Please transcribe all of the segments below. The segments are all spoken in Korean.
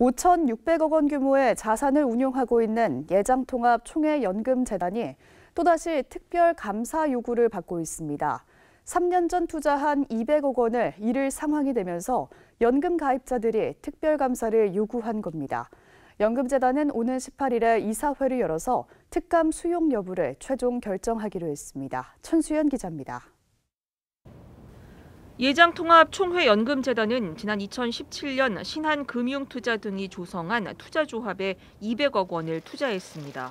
5,600억 원 규모의 자산을 운용하고 있는 예장통합 총회연금재단이 또다시 특별 감사 요구를 받고 있습니다. 3년 전 투자한 200억 원을 잃을 상황이 되면서 연금 가입자들이 특별 감사를 요구한 겁니다. 연금재단은 오는 18일에 이사회를 열어서 특감 수용 여부를 최종 결정하기로 했습니다. 천수연 기자입니다. 예장통합총회연금재단은 지난 2017년 신한금융투자 등이 조성한 투자조합에 200억 원을 투자했습니다.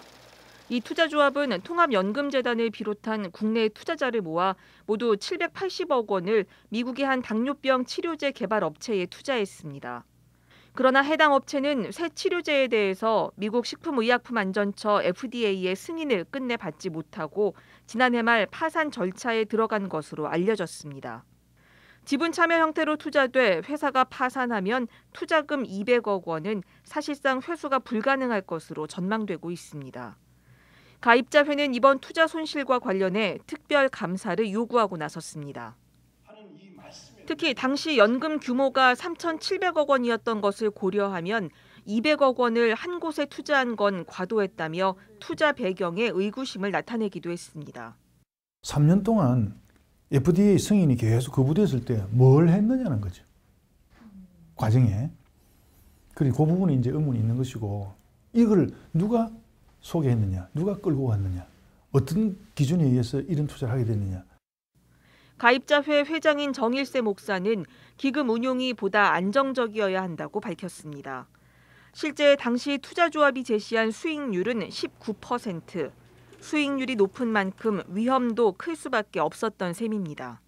이 투자조합은 통합연금재단을 비롯한 국내 투자자를 모아 모두 780억 원을 미국의 한 당뇨병 치료제 개발 업체에 투자했습니다. 그러나 해당 업체는 새 치료제에 대해서 미국 식품의약품안전처 FDA의 승인을 끝내 받지 못하고 지난해 말 파산 절차에 들어간 것으로 알려졌습니다. 지분 참여 형태로 투자돼 회사가 파산하면 투자금 200억 원은 사실상 회수가 불가능할 것으로 전망되고 있습니다. 가입자회는 이번 투자 손실과 관련해 특별 감사를 요구하고 나섰습니다. 특히 당시 연금 규모가 3,700억 원이었던 것을 고려하면 200억 원을 한 곳에 투자한 건 과도했다며 투자 배경에 의구심을 나타내기도 했습니다. 3년 동안 FDA 승인이 계속 거부됐을 그 때뭘 했느냐는 거죠. 과정에. 그리고 그부분이 이제 의문이 있는 것이고 이걸 누가 소개했느냐, 누가 끌고 왔느냐, 어떤 기준에 의해서 이런 투자를 하게 됐느냐. 가입자회 회장인 정일세 목사는 기금 운용이 보다 안정적이어야 한다고 밝혔습니다. 실제 당시 투자조합이 제시한 수익률은 19%, 수익률이 높은 만큼 위험도 클 수밖에 없었던 셈입니다.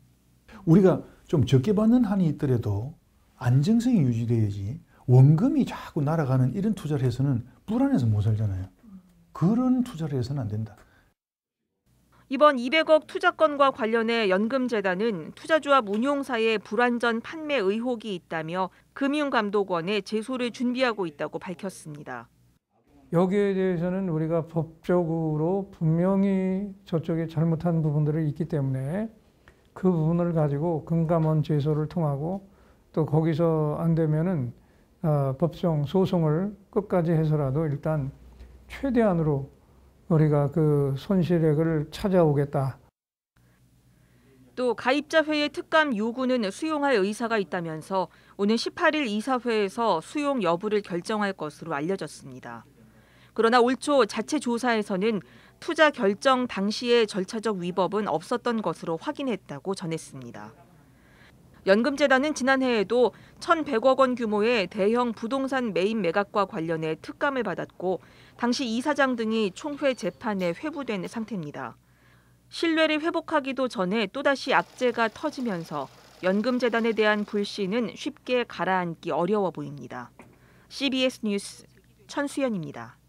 우리가 좀 적게 받는 한이 있더라도 안정성이 유지돼야지 원금이 자꾸 날아가는 이런 투자를 해서는 불안해서 못 살잖아요. 그런 투자를 해서는 안 된다. 이번 200억 투자건과 관련해 연금재단은 투자조합 운용사의 불완전 판매 의혹이 있다며 금융감독원에 제소를 준비하고 있다고 밝혔습니다. 여기에 대해서는 우리가 법적으로 분명히 저쪽에 잘못한 부분들이 있기 때문에 그 부분을 가지고 금감원 제소를 통하고 또 거기서 안 되면은 어, 법정 소송을 끝까지 해서라도 일단 최대한으로 우리가 그 손실액을 찾아오겠다. 또 가입자 회의 특감 요구는 수용할 의사가 있다면서 오는 18일 이사회에서 수용 여부를 결정할 것으로 알려졌습니다. 그러나 올초 자체 조사에서는 투자 결정 당시의 절차적 위법은 없었던 것으로 확인했다고 전했습니다. 연금재단은 지난해에도 1,100억 원 규모의 대형 부동산 매입 매각과 관련해 특감을 받았고 당시 이사장 등이 총회 재판에 회부된 상태입니다. 신뢰를 회복하기도 전에 또다시 악재가 터지면서 연금재단에 대한 불신은 쉽게 가라앉기 어려워 보입니다. CBS 뉴스 천수연입니다.